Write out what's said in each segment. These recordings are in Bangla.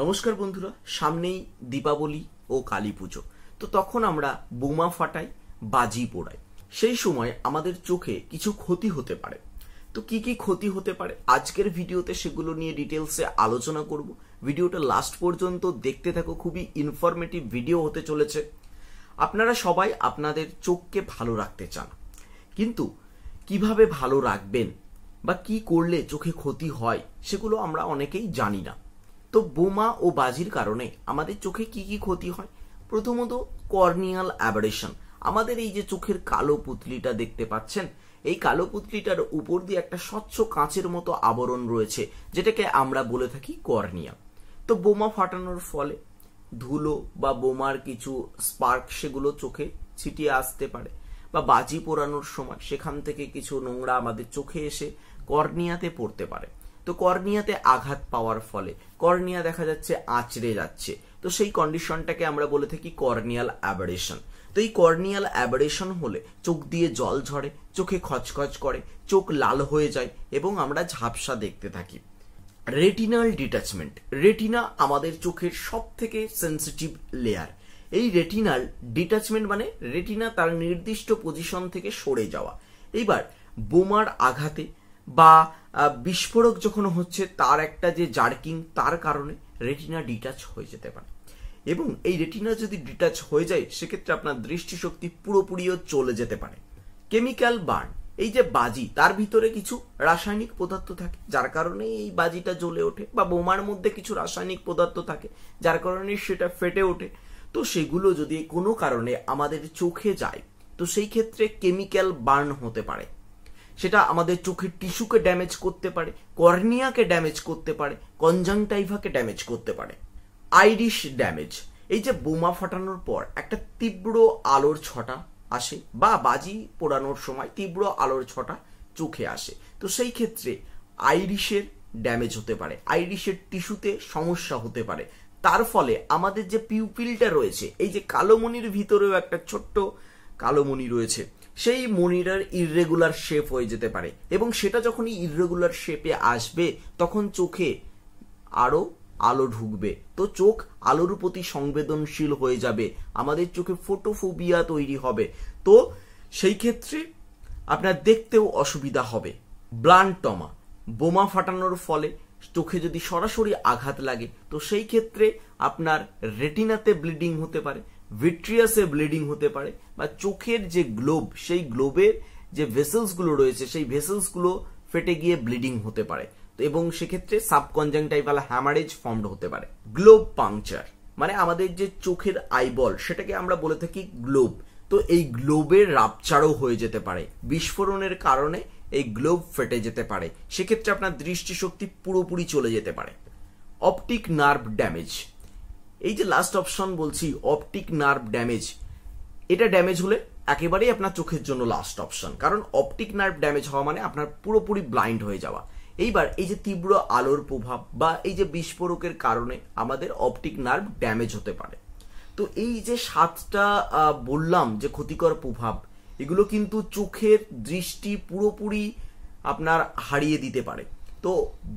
নমস্কার বন্ধুরা সামনেই দীপাবলি ও কালী পুজো তো তখন আমরা বোমা ফাটাই বাজি পোড়াই সেই সময় আমাদের চোখে কিছু ক্ষতি হতে পারে তো কি কি ক্ষতি হতে পারে আজকের ভিডিওতে সেগুলো নিয়ে ডিটেলসে আলোচনা করব ভিডিওটা লাস্ট পর্যন্ত দেখতে থাকো খুবই ইনফরমেটিভ ভিডিও হতে চলেছে আপনারা সবাই আপনাদের চোখকে ভালো রাখতে চান কিন্তু কিভাবে ভালো রাখবেন বা কি করলে চোখে ক্ষতি হয় সেগুলো আমরা অনেকেই জানি না তো বোমা ও বাজির কারণে আমাদের চোখে কি কি ক্ষতি হয় প্রথমত কর্নিয়াল অ্যাবারেশন আমাদের এই যে চোখের কালো পুতলিটা দেখতে পাচ্ছেন এই কালো পুতলিটার উপর দিয়ে একটা স্বচ্ছ কাঁচের মতো আবরণ রয়েছে যেটাকে আমরা বলে থাকি কর্নিয়া তো বোমা ফাটানোর ফলে ধুলো বা বোমার কিছু স্পার্ক সেগুলো চোখে ছিটিয়ে আসতে পারে বা বাজি পোড়ানোর সময় সেখান থেকে কিছু নোংরা আমাদের চোখে এসে কর্নিয়াতে পড়তে পারে তো কর্নিয়াতে আঘাত পাওয়ার ফলে কর্নিয়া দেখা যাচ্ছে আঁচড়ে যাচ্ছে তো সেই কন্ডিশনটাকে আমরা বলে থাকি কর্নিয়াল অ্যাবারেশন তো এই কর্নিয়াল অ্যাবারেশন হলে চোখ দিয়ে জল ঝরে চোখে খচখচ করে চোখ লাল হয়ে যায় এবং আমরা ঝাপসা দেখতে থাকি রেটিনাল ডিট্যাচমেন্ট রেটিনা আমাদের চোখের সব থেকে সেন্সিটিভ লেয়ার এই রেটিনাল ডিট্যাচমেন্ট মানে রেটিনা তার নির্দিষ্ট পজিশন থেকে সরে যাওয়া এইবার বোমার আঘাতে বা বিস্ফোরক যখন হচ্ছে তার একটা যে জার্কিং তার কারণে রেটিনা ডিটাচ হয়ে যেতে পারে এবং এই রেটিনা যদি ডিটাচ হয়ে যায় সেক্ষেত্রে আপনার দৃষ্টিশক্তি পুরোপুরিও চলে যেতে পারে কেমিক্যাল বার্ন এই যে বাজি তার ভিতরে কিছু রাসায়নিক পদার্থ থাকে যার কারণে এই বাজিটা জ্বলে ওঠে বা বোমার মধ্যে কিছু রাসায়নিক পদার্থ থাকে যার কারণে সেটা ফেটে ওঠে তো সেগুলো যদি কোনো কারণে আমাদের চোখে যায় তো সেই ক্ষেত্রে কেমিক্যাল বার্ন হতে পারে সেটা আমাদের চোখের টিস্যুকে ড্যামেজ করতে পারে কর্নিয়াকে ড্যামেজ করতে পারে কনজাংটাইভাকে ড্যামেজ করতে পারে আইরিশ ড্যামেজ এই যে বোমা ফাটানোর পর একটা তীব্র আলোর ছটা আসে বা বাজি পোড়ানোর সময় তীব্র আলোর ছটা চোখে আসে তো সেই ক্ষেত্রে আইরিশের ড্যামেজ হতে পারে আইরিশের টিস্যুতে সমস্যা হতে পারে তার ফলে আমাদের যে পিউপিলটা রয়েছে এই যে কালোমনির ভিতরেও একটা ছোট্ট কালোমনি রয়েছে সেই মনিটার ইররেগুলার শেপ হয়ে যেতে পারে এবং সেটা যখনই ইররেগুলার শেপে আসবে তখন চোখে আরও আলো ঢুকবে তো চোখ আলোর প্রতি সংবেদনশীল হয়ে যাবে আমাদের চোখে ফোটোফোবিয়া তৈরি হবে তো সেই ক্ষেত্রে আপনার দেখতেও অসুবিধা হবে ব্লান্টমা বোমা ফাটানোর ফলে চোখে যদি সরাসরি আঘাত লাগে তো সেই ক্ষেত্রে আপনার রেটিনাতে ব্লিডিং হতে পারে ভিট্রিয়াসে ব্লিডিং হতে পারে বা চোখের যে গ্লোব সেই গ্লোবের যে ভেসেলসগুলো রয়েছে সেই ভেসেলসগুলো ফেটে গিয়ে ব্লিডিং হতে পারে তো এবং সেক্ষেত্রে সাবকনজাংটাইভাল হ্যামারেজ ফর্মড হতে পারে গ্লোব পাংচার মানে আমাদের যে চোখের আইবল সেটাকে আমরা বলে থাকি গ্লোব তো এই গ্লোবের রাপচারও হয়ে যেতে পারে বিস্ফোরণের কারণে এই গ্লোব ফেটে যেতে পারে সেক্ষেত্রে আপনার দৃষ্টিশক্তি পুরোপুরি চলে যেতে পারে অপটিক নার্ভ ড্যামেজ এই যে লাস্ট অপশন বলছি অপটিক নার্ভ ড্যামেজ এটা ড্যামেজ হলে একেবারেই আপনার চোখের জন্য লাস্ট অপশন কারণ অপটিক নার্ভ ড্যামেজ হওয়া মানে আপনার পুরোপুরি ব্লাইন্ড হয়ে যাওয়া এইবার এই যে তীব্র আলোর প্রভাব বা এই যে বিস্ফোরকের কারণে আমাদের অপটিক নার্ভ ড্যামেজ হতে পারে তো এই যে সাতটা বললাম যে ক্ষতিকর প্রভাব এগুলো কিন্তু চোখের দৃষ্টি পুরোপুরি আপনার হারিয়ে দিতে পারে তো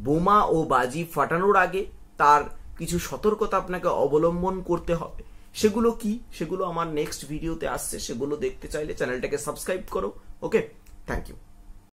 বোমা ও বাজি ফাটানোর আগে তার কিছু সতর্কতা আপনাকে অবলম্বন করতে হবে সেগুলো কি সেগুলো আমার নেক্সট ভিডিওতে আসছে সেগুলো দেখতে চাইলে চ্যানেলটাকে সাবস্ক্রাইব করো ওকে থ্যাংক ইউ